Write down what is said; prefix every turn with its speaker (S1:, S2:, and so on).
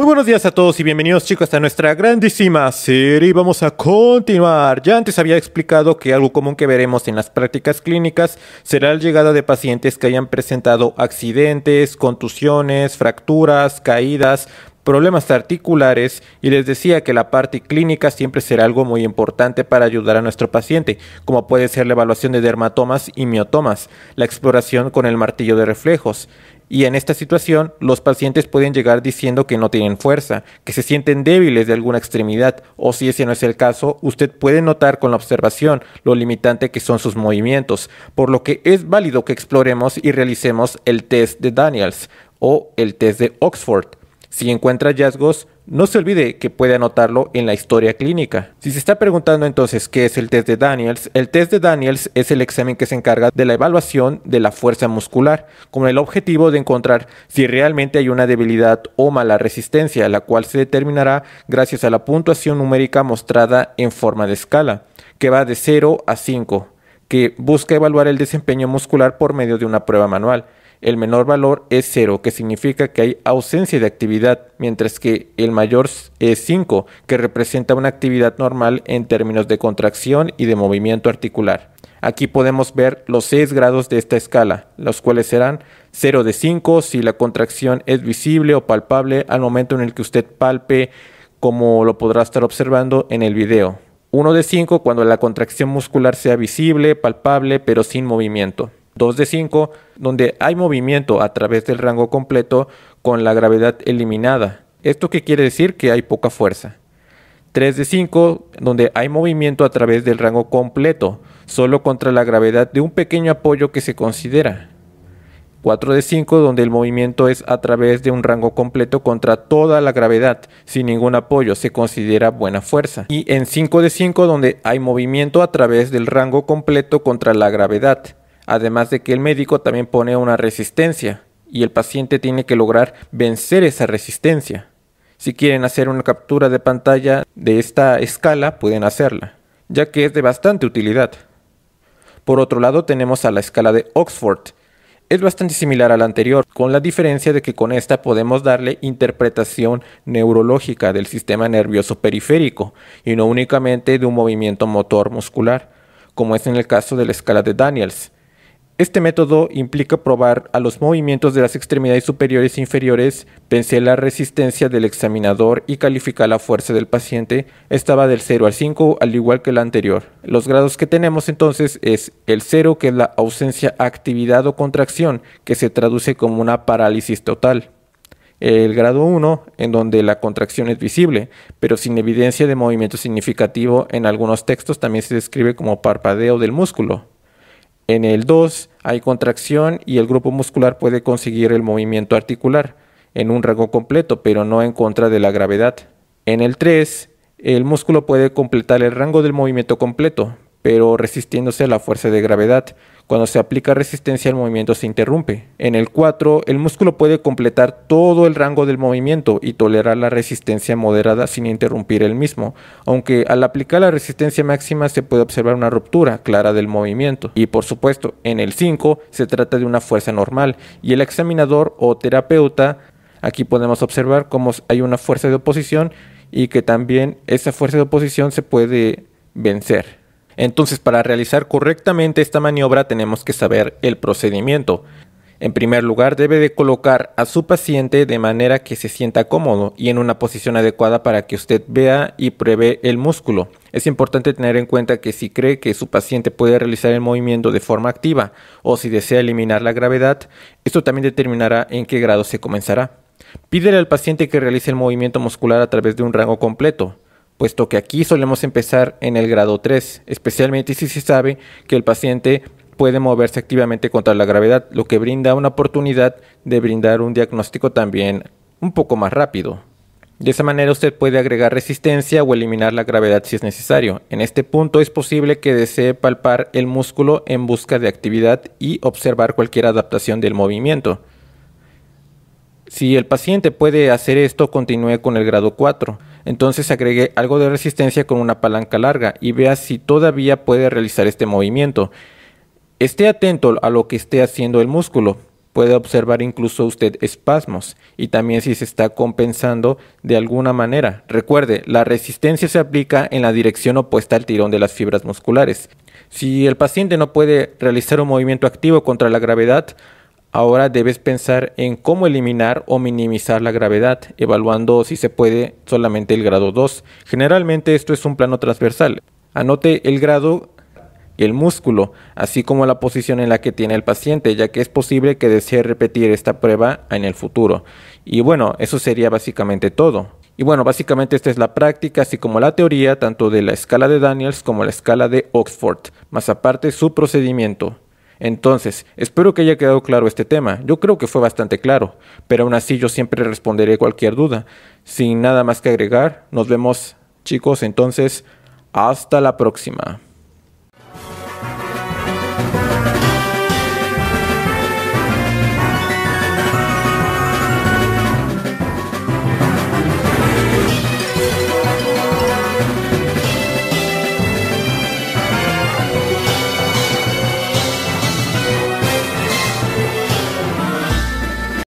S1: Muy buenos días a todos y bienvenidos chicos a nuestra grandísima serie. Vamos a continuar. Ya antes había explicado que algo común que veremos en las prácticas clínicas será la llegada de pacientes que hayan presentado accidentes, contusiones, fracturas, caídas, problemas articulares y les decía que la parte clínica siempre será algo muy importante para ayudar a nuestro paciente, como puede ser la evaluación de dermatomas y miotomas, la exploración con el martillo de reflejos. Y en esta situación, los pacientes pueden llegar diciendo que no tienen fuerza, que se sienten débiles de alguna extremidad, o si ese no es el caso, usted puede notar con la observación lo limitante que son sus movimientos, por lo que es válido que exploremos y realicemos el test de Daniels o el test de Oxford si encuentra hallazgos, no se olvide que puede anotarlo en la historia clínica. Si se está preguntando entonces qué es el test de Daniels, el test de Daniels es el examen que se encarga de la evaluación de la fuerza muscular, con el objetivo de encontrar si realmente hay una debilidad o mala resistencia, la cual se determinará gracias a la puntuación numérica mostrada en forma de escala, que va de 0 a 5 que busca evaluar el desempeño muscular por medio de una prueba manual. El menor valor es 0, que significa que hay ausencia de actividad, mientras que el mayor es 5, que representa una actividad normal en términos de contracción y de movimiento articular. Aquí podemos ver los 6 grados de esta escala, los cuales serán 0 de 5 si la contracción es visible o palpable al momento en el que usted palpe, como lo podrá estar observando en el video. 1 de 5 cuando la contracción muscular sea visible, palpable, pero sin movimiento. 2 de 5, donde hay movimiento a través del rango completo con la gravedad eliminada. Esto qué quiere decir que hay poca fuerza. 3 de 5, donde hay movimiento a través del rango completo, solo contra la gravedad de un pequeño apoyo que se considera. 4 de 5, donde el movimiento es a través de un rango completo contra toda la gravedad, sin ningún apoyo, se considera buena fuerza. Y en 5 de 5, donde hay movimiento a través del rango completo contra la gravedad, además de que el médico también pone una resistencia y el paciente tiene que lograr vencer esa resistencia. Si quieren hacer una captura de pantalla de esta escala, pueden hacerla, ya que es de bastante utilidad. Por otro lado tenemos a la escala de Oxford. Es bastante similar a la anterior, con la diferencia de que con esta podemos darle interpretación neurológica del sistema nervioso periférico y no únicamente de un movimiento motor muscular, como es en el caso de la escala de Daniels, este método implica probar a los movimientos de las extremidades superiores e inferiores, pensé la resistencia del examinador y calificar la fuerza del paciente. Estaba del 0 al 5, al igual que el anterior. Los grados que tenemos entonces es el 0, que es la ausencia actividad o contracción, que se traduce como una parálisis total. El grado 1, en donde la contracción es visible, pero sin evidencia de movimiento significativo, en algunos textos también se describe como parpadeo del músculo. En el 2, hay contracción y el grupo muscular puede conseguir el movimiento articular en un rango completo, pero no en contra de la gravedad. En el 3, el músculo puede completar el rango del movimiento completo, pero resistiéndose a la fuerza de gravedad, cuando se aplica resistencia el movimiento se interrumpe. En el 4, el músculo puede completar todo el rango del movimiento y tolerar la resistencia moderada sin interrumpir el mismo, aunque al aplicar la resistencia máxima se puede observar una ruptura clara del movimiento. Y por supuesto, en el 5 se trata de una fuerza normal y el examinador o terapeuta Aquí podemos observar cómo hay una fuerza de oposición y que también esa fuerza de oposición se puede vencer. Entonces, para realizar correctamente esta maniobra tenemos que saber el procedimiento. En primer lugar, debe de colocar a su paciente de manera que se sienta cómodo y en una posición adecuada para que usted vea y pruebe el músculo. Es importante tener en cuenta que si cree que su paciente puede realizar el movimiento de forma activa o si desea eliminar la gravedad, esto también determinará en qué grado se comenzará. Pídele al paciente que realice el movimiento muscular a través de un rango completo puesto que aquí solemos empezar en el grado 3, especialmente si se sabe que el paciente puede moverse activamente contra la gravedad, lo que brinda una oportunidad de brindar un diagnóstico también un poco más rápido. De esa manera usted puede agregar resistencia o eliminar la gravedad si es necesario. En este punto es posible que desee palpar el músculo en busca de actividad y observar cualquier adaptación del movimiento. Si el paciente puede hacer esto, continúe con el grado 4. Entonces agregue algo de resistencia con una palanca larga y vea si todavía puede realizar este movimiento. Esté atento a lo que esté haciendo el músculo. Puede observar incluso usted espasmos y también si se está compensando de alguna manera. Recuerde, la resistencia se aplica en la dirección opuesta al tirón de las fibras musculares. Si el paciente no puede realizar un movimiento activo contra la gravedad, Ahora debes pensar en cómo eliminar o minimizar la gravedad, evaluando si se puede solamente el grado 2. Generalmente esto es un plano transversal. Anote el grado y el músculo, así como la posición en la que tiene el paciente, ya que es posible que desee repetir esta prueba en el futuro. Y bueno, eso sería básicamente todo. Y bueno, básicamente esta es la práctica, así como la teoría, tanto de la escala de Daniels como la escala de Oxford, más aparte su procedimiento. Entonces, espero que haya quedado claro este tema. Yo creo que fue bastante claro, pero aún así yo siempre responderé cualquier duda. Sin nada más que agregar, nos vemos chicos, entonces, hasta la próxima.